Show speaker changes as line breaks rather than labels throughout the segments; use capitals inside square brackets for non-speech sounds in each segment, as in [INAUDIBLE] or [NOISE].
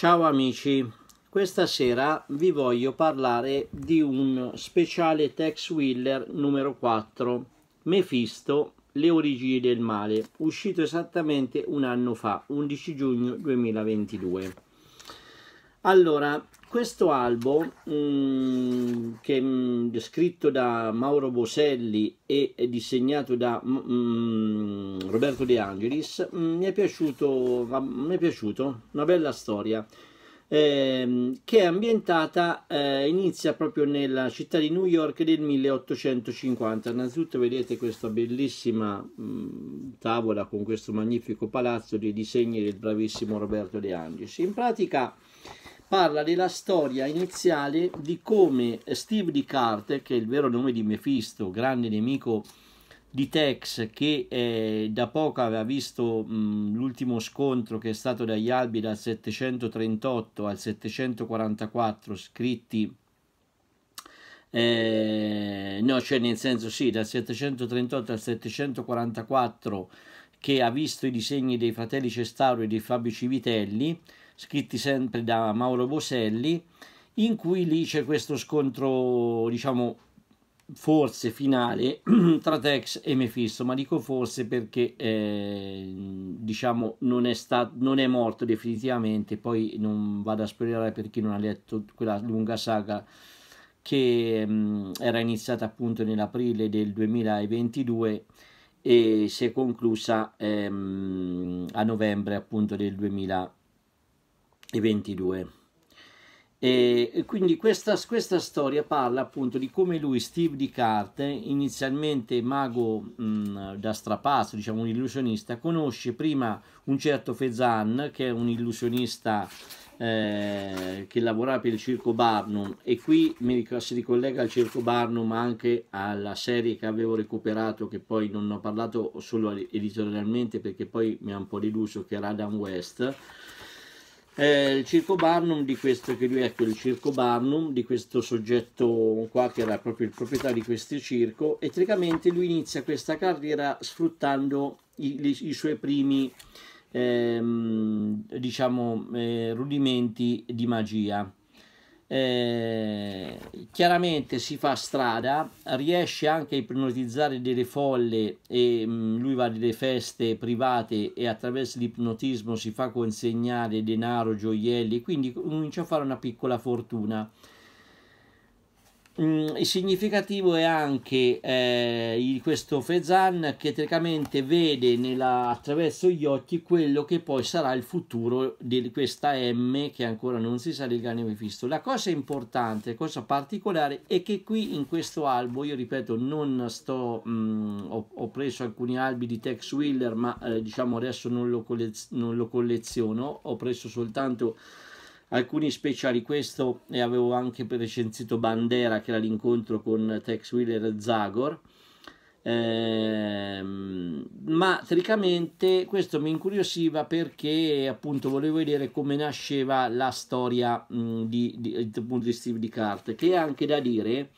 Ciao amici, questa sera vi voglio parlare di un speciale Tex Wheeler numero 4, Mefisto, le origini del male, uscito esattamente un anno fa, 11 giugno 2022. Allora, questo album... Mm, mh, che è mm, scritto da Mauro Boselli e disegnato da mm, mm, Roberto De Angelis, mi è piaciuto, mi è piaciuto una bella storia. Ehm, che è ambientata, eh, inizia proprio nella città di New York del 1850. Innanzitutto vedete questa bellissima tavola con questo magnifico palazzo dei disegni del bravissimo Roberto De Angelis. In pratica parla della storia iniziale di come Steve Descartes, che è il vero nome di Mephisto, grande nemico di Tex, che eh, da poco aveva visto mh, l'ultimo scontro che è stato dagli albi dal 738 al 744, scritti eh, no, cioè nel senso sì, dal 738 al 744 che ha visto i disegni dei fratelli Cestauro e dei Fabio Civitelli scritti sempre da Mauro Boselli, in cui lì c'è questo scontro, diciamo, forse finale [CLEARS THROAT] tra Tex e Mephisto, ma dico forse perché eh, diciamo non è, stat- non è morto definitivamente, poi non vado a spoilerare per chi non ha letto quella lunga saga che mh, mm, era iniziata appunto nell'aprile del 2022 e si è conclusa ehm, a novembre appunto del 2022 e 22. E quindi questa, questa, storia parla appunto di come lui, Steve Descartes, inizialmente mago mh, mm, da strapazzo, diciamo un illusionista, conosce prima un certo Fezan, che è un illusionista eh, che lavorava per il Circo Barnum e qui mi si ricollega al Circo Barnum ma anche alla serie che avevo recuperato, che poi non ho parlato solo editorialmente perché poi mi ha un po' deluso, che era Adam West eh, il circo Barnum di questo che lui ecco il circo Barnum di questo soggetto qua che era proprio il proprietario di questo circo e tecnicamente lui inizia questa carriera sfruttando i, i, i suoi primi ehm, diciamo eh, rudimenti di magia eh, chiaramente si fa strada, riesce anche a ipnotizzare delle folle e mh, mm, lui va a delle feste private e attraverso l'ipnotismo si fa consegnare denaro, gioielli, quindi comincia a fare una piccola fortuna mh, mm, significativo è anche eh, questo Fezan che teoricamente vede nella, attraverso gli occhi quello che poi sarà il futuro di questa M che ancora non si sa del cane Mefisto. La cosa importante, cosa particolare è che qui in questo albo, io ripeto, non sto, mh, mm, ho, ho, preso alcuni albi di Tex Wheeler, ma eh, diciamo adesso non lo, collez- non lo colleziono, ho preso soltanto alcuni speciali. Questo e avevo anche recensito Bandera che era l'incontro con Tex Wheeler e Zagor eh, ma teoricamente questo mi incuriosiva perché appunto volevo vedere come nasceva la storia mh, di, di, di, Steve di Cart che è anche da dire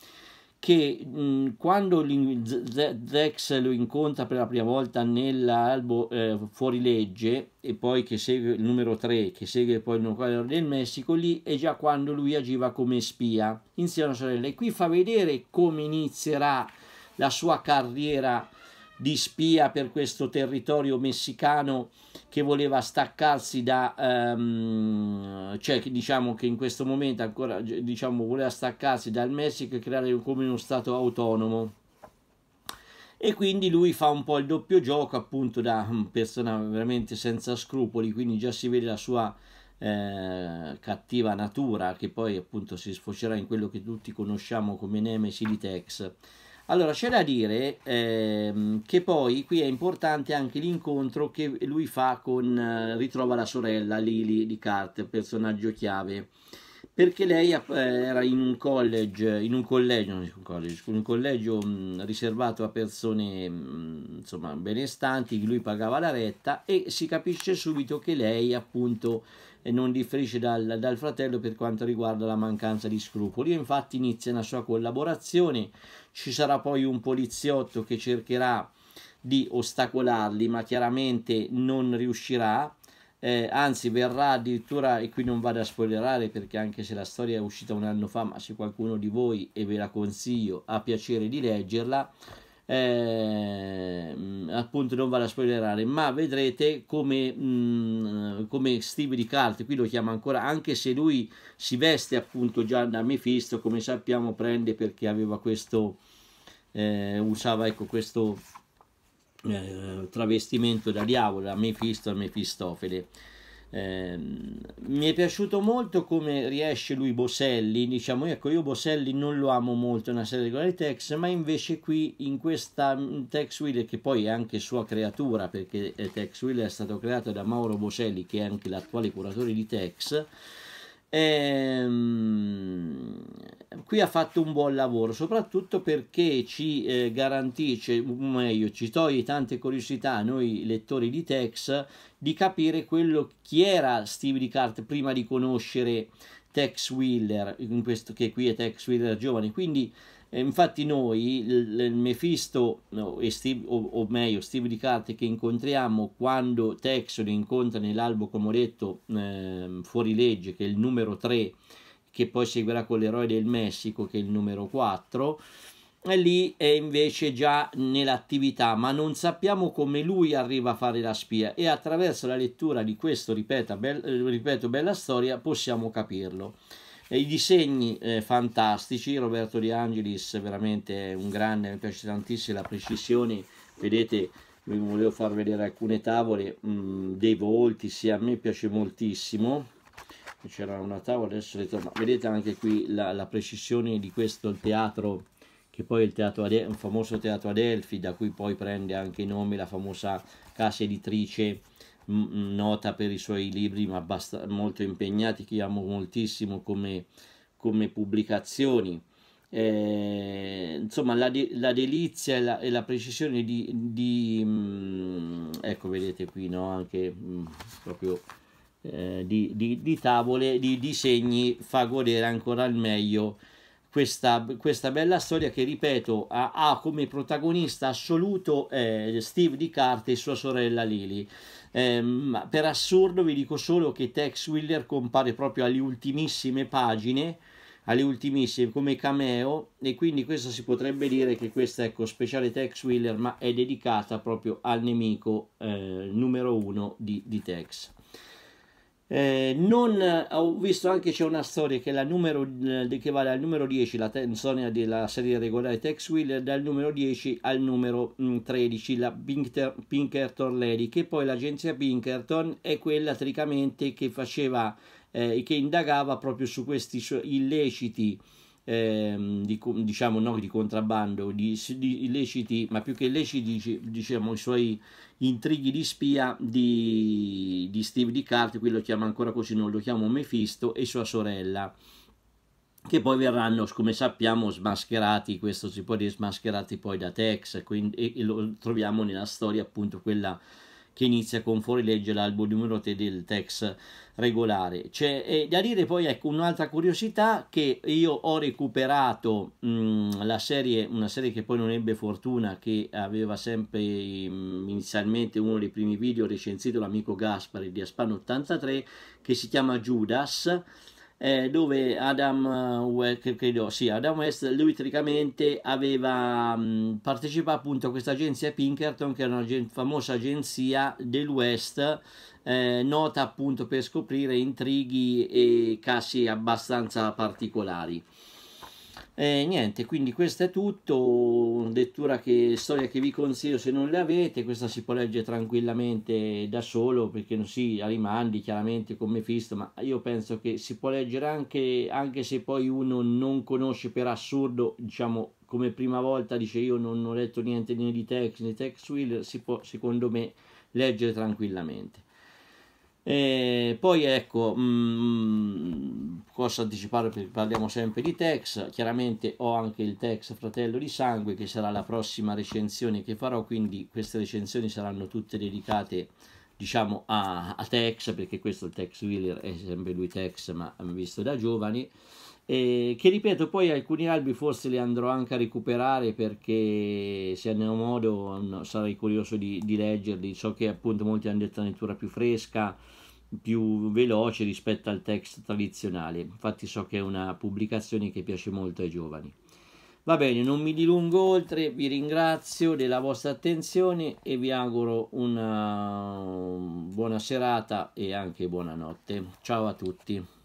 che mh, quando Zex lo incontra per la prima volta nell'albo eh, fuorilegge e poi che segue il numero 3 che segue poi il numero del Messico lì è già quando lui agiva come spia insieme alla sorella e qui fa vedere come inizierà la sua carriera di spia per questo territorio messicano che voleva staccarsi da um, cioè diciamo che in questo momento ancora diciamo voleva staccarsi dal Messico e creare come uno stato autonomo e quindi lui fa un po' il doppio gioco appunto da mm, persona veramente senza scrupoli quindi già si vede la sua eh, cattiva natura che poi appunto si sfocerà in quello che tutti conosciamo come nemesi di Tex allora, c'è da dire ehm, che poi qui è importante anche l'incontro che lui fa con, eh, ritrova la sorella Lily di Cart, personaggio chiave, perché lei eh, era in un college, in un collegio, non un college, un collegio mh, mm, riservato a persone mh, mm, insomma benestanti, lui pagava la retta e si capisce subito che lei appunto non differisce dal, dal fratello per quanto riguarda la mancanza di scrupoli. E infatti inizia la sua collaborazione, ci sarà poi un poliziotto che cercherà di ostacolarli, ma chiaramente non riuscirà. Eh, anzi, verrà addirittura, e qui non vado a spoilerare perché anche se la storia è uscita un anno fa, ma se qualcuno di voi, e ve la consiglio, ha piacere di leggerla, eh, appunto non vado a spoilerare ma vedrete come, mh, mm, come Steve di carte qui lo chiama ancora anche se lui si veste appunto già da Mephisto come sappiamo prende perché aveva questo eh, usava ecco questo eh, travestimento da diavolo da Mephisto a Mefistofele Ehm, mi è piaciuto molto come riesce lui Boselli, diciamo, ecco io Boselli non lo amo molto nella serie regolare Tex, ma invece qui in questa mm, Tex Wheeler che poi è anche sua creatura perché eh, Tex Wheeler è stato creato da Mauro Boselli che è anche l'attuale curatore di Tex, ehm, qui ha fatto un buon lavoro, soprattutto perché ci eh, garantisce, o meglio, ci toglie tante curiosità a noi lettori di Tex di capire quello chi era Steve Dicart prima di conoscere Tex Wheeler, in questo, che qui è Tex Wheeler giovane, quindi eh, infatti noi, il, Mephisto, no, Steve, o, o, meglio Steve Dicarte che incontriamo quando Tex lo incontra nell'albo, come ho detto, eh, fuori legge, che è il numero 3 che poi seguirà con l'eroe del Messico, che è il numero 4. E lì è invece già nell'attività, ma non sappiamo come lui arriva a fare la spia e attraverso la lettura di questo, ripeto, bel, ripeto bella storia, possiamo capirlo. E I disegni eh, fantastici, Roberto Di Angelis veramente è un grande, mi piace tantissimo la precisione, vedete, vi volevo far vedere alcune tavole mh, mm, dei volti, sì, a me piace moltissimo c'era una tavola adesso le torno vedete anche qui la, la, precisione di questo teatro che poi è il teatro Ad un famoso teatro Adelphi da cui poi prende anche i nomi la famosa casa editrice nota per i suoi libri ma molto impegnati che amo moltissimo come, come pubblicazioni eh, insomma la, de la delizia e la, e la, precisione di, di mh, mm, ecco vedete qui no anche mh, mm, proprio eh, di, di, di, tavole, di disegni, fa godere ancora al meglio questa, questa bella storia che, ripeto, ha, ha come protagonista assoluto eh, Steve Di Carte e sua sorella Lily. Ehm, per assurdo vi dico solo che Tex Wheeler compare proprio alle ultimissime pagine alle ultimissime come cameo e quindi questo si potrebbe dire che questa ecco speciale Tex Wheeler ma è dedicata proprio al nemico eh, numero uno di, di Tex eh, non, eh, ho visto anche c'è una storia che, la numero, eh, che va dal numero 10, la tensonia della serie regolare Tex Wheel, dal numero 10 al numero 13, mm, la Pinker, Pinkerton Lady, che poi l'agenzia Pinkerton è quella tricamente che faceva, eh, che indagava proprio su questi illeciti ehm, di, diciamo non di contrabbando, di, di, illeciti, ma più che illeciti diciamo i suoi intrighi di spia di, di Steve di qui lo chiama ancora così, non lo chiamo Mefisto, e sua sorella che poi verranno, come sappiamo, smascherati, questo si può dire smascherati poi da Tex, quindi, e, e lo troviamo nella storia appunto quella che inizia con fuorilegge l'albo numero 3 del TEX regolare. C'è, eh, da dire poi ecco un'altra curiosità che io ho recuperato mh, mm, la serie, una serie che poi non ebbe fortuna, che aveva sempre mh, mm, inizialmente uno dei primi video recensito l'amico Gaspari di Aspano 83, che si chiama Judas eh, dove Adam eh, West, credo, sì, Adam West lui teoricamente aveva mm, partecipato appunto a questa agenzia Pinkerton che era una agen famosa agenzia del West eh, nota appunto per scoprire intrighi e casi abbastanza particolari eh, niente quindi questo è tutto lettura che storia che vi consiglio se non le avete questa si può leggere tranquillamente da solo perché non si sì, rimandi chiaramente con Mephisto ma io penso che si può leggere anche, anche se poi uno non conosce per assurdo diciamo come prima volta dice io non ho letto niente né di Tex né Tex Wheeler si può secondo me leggere tranquillamente e poi ecco, mh, mm, posso anticipare perché parliamo sempre di Tex, chiaramente ho anche il Tex Fratello di Sangue che sarà la prossima recensione che farò, quindi queste recensioni saranno tutte dedicate diciamo a, a Tex perché questo è il Tex Wheeler, è sempre lui Tex ma visto da giovani e che ripeto, poi alcuni albi forse li andrò anche a recuperare perché se ne ho modo sarei curioso di, di leggerli. So che appunto molti hanno detto una lettura più fresca, più veloce rispetto al text tradizionale. Infatti so che è una pubblicazione che piace molto ai giovani. Va bene, non mi dilungo oltre, vi ringrazio della vostra attenzione e vi auguro una buona serata e anche buonanotte. Ciao a tutti.